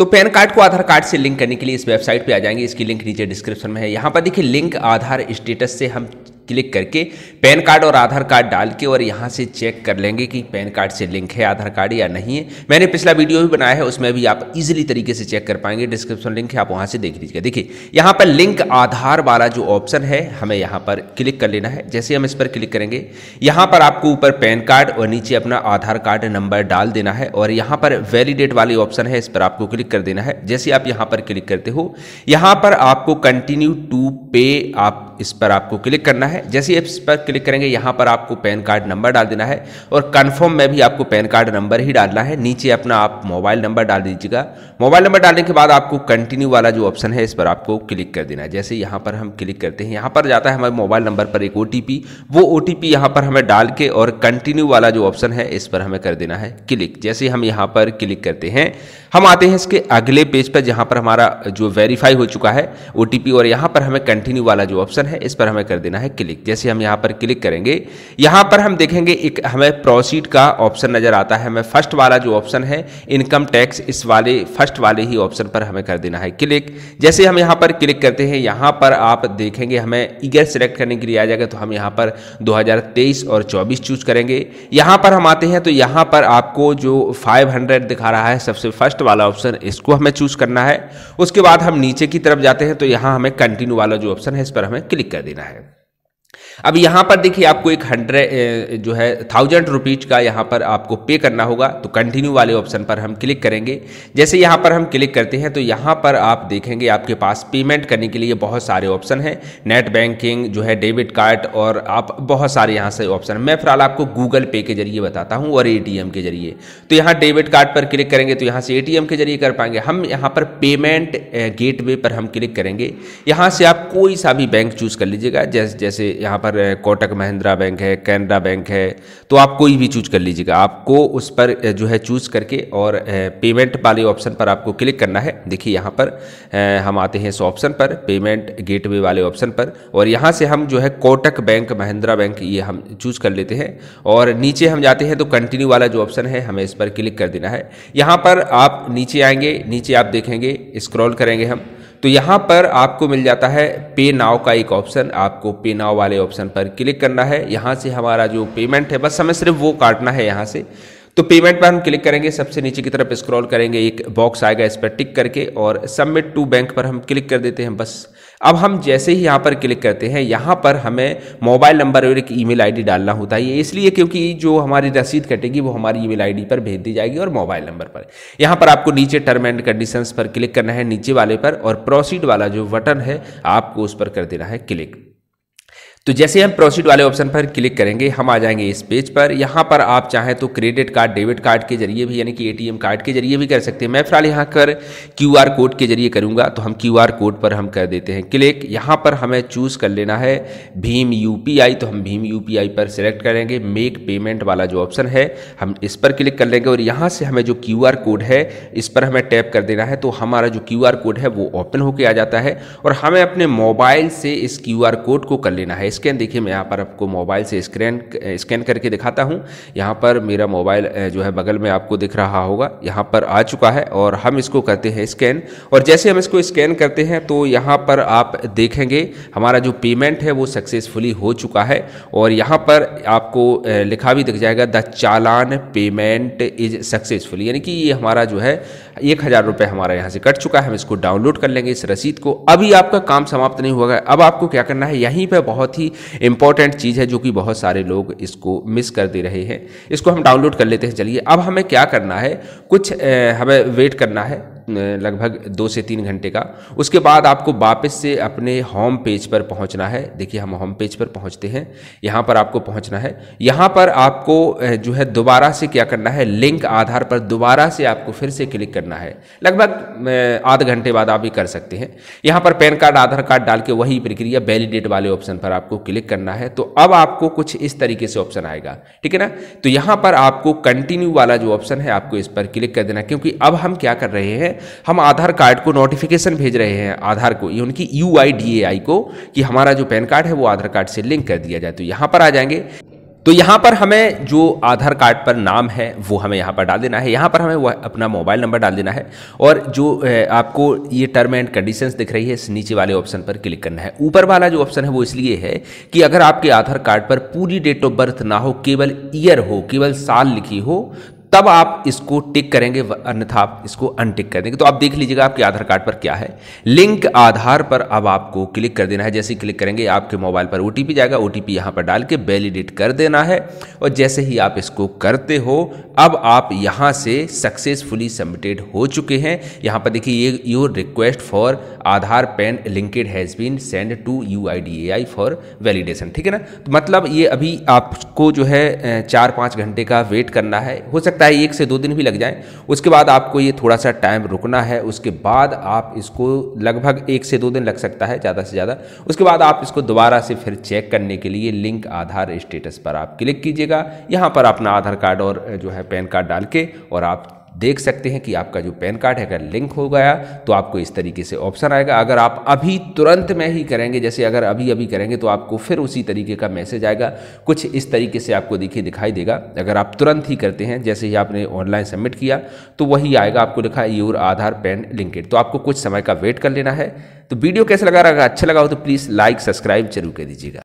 तो pan card को आधार card से लिंक करने के लिए इस वेबसाइट पे आ जाएंगे इसकी लिंक नीचे डिस्क्रिप्शन में है यहाँ पर देखिए लिंक आधार स्टेटस से हम क्लिक करके पैन कार्ड और आधार कार्ड डाल के और यहाँ से चेक कर लेंगे कि पैन कार्ड से लिंक है आधार कार्ड या नहीं है मैंने पिछला वीडियो भी बनाया है उसमें भी आप इजीली तरीके से चेक कर पाएंगे डिस्क्रिप्शन लिंक है आप वहाँ से देख लीजिएगा देखिए यहाँ पर लिंक आधार वाला जो ऑप्शन है हमें यहाँ पर क्लिक कर लेना है जैसे हम इस पर क्लिक करेंगे यहाँ पर आपको ऊपर पैन कार्ड और नीचे अपना आधार कार्ड नंबर डाल देना है और यहाँ पर वैलिडेट वाली ऑप्शन है इस पर आपको क्लिक कर देना है जैसे आप यहाँ पर क्लिक करते हो यहाँ पर आपको कंटिन्यू टू पे आप इस पर आपको क्लिक करना है है जैसे ऐप्स पर क्लिक करेंगे यहाँ पर आपको पैन कार्ड नंबर डाल देना है और कन्फर्म में भी आपको पैन कार्ड नंबर ही डालना है नीचे अपना आप मोबाइल नंबर डाल दीजिएगा मोबाइल नंबर डालने के बाद आपको कंटिन्यू वाला जो ऑप्शन है इस पर आपको क्लिक कर देना है जैसे यहाँ पर हम क्लिक करते हैं यहाँ पर जाता है हमारे मोबाइल नंबर पर एक ओ वो ओ टी पर हमें डाल के और कंटिन्यू वाला जो ऑप्शन है इस पर हमें कर देना है क्लिक जैसे हम यहाँ पर क्लिक करते हैं हम आते हैं इसके अगले पेज पर जहाँ पर हमारा जो वेरीफाई हो चुका है ओ और यहाँ पर हमें कंटिन्यू वाला जो ऑप्शन है इस पर हमें कर देना है क्लिक क्लिक जैसे हम यहाँ पर क्लिक करेंगे यहाँ पर हम देखेंगे एक हमें प्रोसीड का ऑप्शन नज़र आता है हमें फर्स्ट वाला जो ऑप्शन है इनकम टैक्स इस वाले फर्स्ट वाले ही ऑप्शन पर हमें कर देना है क्लिक जैसे हम यहाँ पर क्लिक करते हैं यहाँ पर आप देखेंगे हमें ईगर सेलेक्ट करने के लिए आ जाएगा तो हम यहाँ पर 2023 और 24 चूज करेंगे यहाँ पर हम आते हैं तो यहाँ पर आपको जो 500 दिखा रहा है सबसे फर्स्ट वाला ऑप्शन इसको हमें चूज करना है उसके बाद हम नीचे की तरफ जाते हैं तो यहाँ हमें कंटिन्यू वाला जो ऑप्शन है इस पर हमें क्लिक कर देना है अब यहाँ पर देखिए आपको एक हंड्रेड जो है थाउजेंड रुपीज का यहां पर आपको पे करना होगा तो कंटिन्यू वाले ऑप्शन पर हम क्लिक करेंगे जैसे यहाँ पर हम क्लिक करते हैं तो यहां पर आप देखेंगे आपके पास पेमेंट करने के लिए बहुत सारे ऑप्शन हैं नेट बैंकिंग जो है डेबिट कार्ड और आप बहुत सारे यहाँ से ऑप्शन मैं फिलहाल आपको गूगल पे के जरिए बताता हूँ और ए के जरिए तो यहाँ डेबिट कार्ड पर क्लिक करेंगे तो यहाँ से ए के जरिए कर पाएंगे हम यहाँ पर पेमेंट गेट पर हम क्लिक करेंगे यहाँ से आप कोई सा भी बैंक चूज़ कर लीजिएगा जैसे यहाँ पर कोटक महिंद्रा बैंक है कैनरा बैंक है तो आप कोई भी चूज कर लीजिएगा आपको उस पर जो है चूज करके और पेमेंट वाले ऑप्शन पर आपको क्लिक करना है देखिए यहाँ पर हम आते हैं इस ऑप्शन पर पेमेंट गेटवे वाले ऑप्शन पर और यहाँ से हम जो है कोटक बैंक महिंद्रा बैंक ये हम चूज कर लेते हैं और नीचे हम जाते हैं तो कंटिन्यू वाला जो ऑप्शन है हमें इस पर क्लिक कर देना है यहाँ पर आप नीचे आएंगे नीचे आप देखेंगे स्क्रॉल करेंगे हम तो यहाँ पर आपको मिल जाता है पे नाव का एक ऑप्शन आपको पे नाव वाले ऑप्शन पर क्लिक करना है यहाँ से हमारा जो पेमेंट है बस हमें सिर्फ वो काटना है यहाँ से तो पेमेंट पर हम क्लिक करेंगे सबसे नीचे की तरफ स्क्रॉल करेंगे एक बॉक्स आएगा इस पर टिक करके और सबमिट टू बैंक पर हम क्लिक कर देते हैं बस अब हम जैसे ही यहाँ पर क्लिक करते हैं यहाँ पर हमें मोबाइल नंबर और एक ईमेल आईडी डालना होता है इसलिए क्योंकि जो हमारी रसीद कटेगी वो हमारी ईमेल आईडी पर भेज दी जाएगी और मोबाइल नंबर पर यहाँ पर आपको नीचे टर्म एंड कंडीशंस पर क्लिक करना है नीचे वाले पर और प्रोसीड वाला जो बटन है आपको उस पर कर देना है क्लिक तो जैसे हम प्रोसीड वाले ऑप्शन पर क्लिक करेंगे हम आ जाएंगे इस पेज पर यहाँ पर आप चाहें तो क्रेडिट कार्ड डेबिट कार्ड के जरिए भी यानी कि एटीएम कार्ड के जरिए भी कर सकते हैं मैं फिलहाल यहाँ कर क्यू कोड के जरिए करूँगा तो हम क्यू कोड पर हम कर देते हैं क्लिक यहाँ पर हमें चूज़ कर लेना है भीम यू तो हम भीम यू पर सिलेक्ट करेंगे मेक पेमेंट वाला जो ऑप्शन है हम इस पर क्लिक कर लेंगे और यहाँ से हमें जो क्यू कोड है इस पर हमें टैप कर देना है तो हमारा जो क्यू कोड है वो ओपन होकर आ जाता है और हमें अपने मोबाइल से इस क्यू कोड को कर लेना है इस स्कैन देखिए मैं यहाँ पर आपको मोबाइल से स्क्रैन स्कैन करके दिखाता हूँ यहाँ पर मेरा मोबाइल जो है बगल में आपको दिख रहा होगा यहाँ पर आ चुका है और हम इसको करते हैं स्कैन और जैसे हम इसको स्कैन करते हैं तो यहाँ पर आप देखेंगे हमारा जो पेमेंट है वो सक्सेसफुली हो चुका है और यहाँ पर आपको लिखा भी दिख जाएगा the challan payment is successful यानी कि ये हमारा जो है एक हज़ार रुपये हमारा यहाँ से कट चुका है हम इसको डाउनलोड कर लेंगे इस रसीद को अभी आपका काम समाप्त नहीं हुआ है अब आपको क्या करना है यहीं पर बहुत ही ही इंपॉर्टेंट चीज़ है जो कि बहुत सारे लोग इसको मिस कर दे रहे हैं इसको हम डाउनलोड कर लेते हैं चलिए अब हमें क्या करना है कुछ हमें वेट करना है लगभग दो से तीन घंटे का उसके बाद आपको वापस से अपने होम पेज पर पहुंचना है देखिए हम होम पेज पर पहुंचते हैं यहाँ पर आपको पहुंचना है यहाँ पर आपको जो है दोबारा से क्या करना है लिंक आधार पर दोबारा से आपको फिर से क्लिक करना है लगभग आध घंटे बाद आप ये कर सकते हैं यहाँ पर पैन कार्ड आधार कार्ड डाल के वही प्रक्रिया वैलिडेट वाले ऑप्शन पर आपको क्लिक करना है तो अब आपको कुछ इस तरीके से ऑप्शन आएगा ठीक है ना तो यहाँ पर आपको कंटिन्यू वाला जो ऑप्शन है आपको इस पर क्लिक कर देना क्योंकि अब हम क्या कर रहे हैं हम आधार कार्ड को नोटिफिकेशन भेज रहे हैं आधार को यानी कि यू को कि हमारा जो पैन कार्ड है वो आधार कार्ड से लिंक कर दिया जाए तो यहाँ पर आ जाएंगे तो यहाँ पर हमें जो आधार कार्ड पर नाम है वो हमें यहाँ पर डाल देना है यहाँ पर हमें वह अपना मोबाइल नंबर डाल देना है और जो आपको ये टर्म एंड कंडीशंस दिख रही है इस नीचे वाले ऑप्शन पर क्लिक करना है ऊपर वाला जो ऑप्शन है वो इसलिए है कि अगर आपके आधार कार्ड पर पूरी डेट ऑफ बर्थ ना हो केवल ईयर हो केवल साल लिखी हो तब आप इसको टिक करेंगे अन्यथा आप इसको अनटिक कर देंगे तो आप देख लीजिएगा आपके आधार कार्ड पर क्या है लिंक आधार पर अब आपको क्लिक कर देना है जैसे क्लिक करेंगे आपके मोबाइल पर ओ जाएगा ओ टी यहाँ पर डाल के वैलिडेट कर देना है और जैसे ही आप इसको करते हो अब आप यहाँ से सक्सेसफुली सबमिटेड हो चुके हैं यहाँ पर देखिए ये your request for Aadhaar PAN linked has been send to U I for validation ठीक है ना तो मतलब ये अभी आपको जो है चार पाँच घंटे का वेट करना है हो सकता है एक से दो दिन भी लग जाए उसके बाद आपको ये थोड़ा सा टाइम रुकना है उसके बाद आप इसको लगभग एक से दो दिन लग सकता है ज़्यादा से ज़्यादा उसके बाद आप इसको दोबारा से फिर चेक करने के लिए लिंक आधार स्टेटस पर आप क्लिक कीजिएगा यहाँ पर अपना आधार कार्ड और जो है पैन कार्ड डाल के और आप देख सकते हैं कि आपका जो पैन कार्ड है अगर लिंक हो गया तो आपको इस तरीके से ऑप्शन आएगा अगर आप अभी तुरंत में ही करेंगे जैसे अगर अभी अभी करेंगे तो आपको फिर उसी तरीके का मैसेज आएगा कुछ इस तरीके से आपको देखिए दिखाई देगा अगर आप तुरंत ही करते हैं जैसे ही आपने ऑनलाइन सबमिट किया तो वही आएगा आपको लिखा योर आधार पैन लिंकेड तो आपको कुछ समय का वेट कर लेना है तो वीडियो कैसा लगा रहा अगर अच्छा लगा हो तो प्लीज़ लाइक सब्सक्राइब जरूर कर दीजिएगा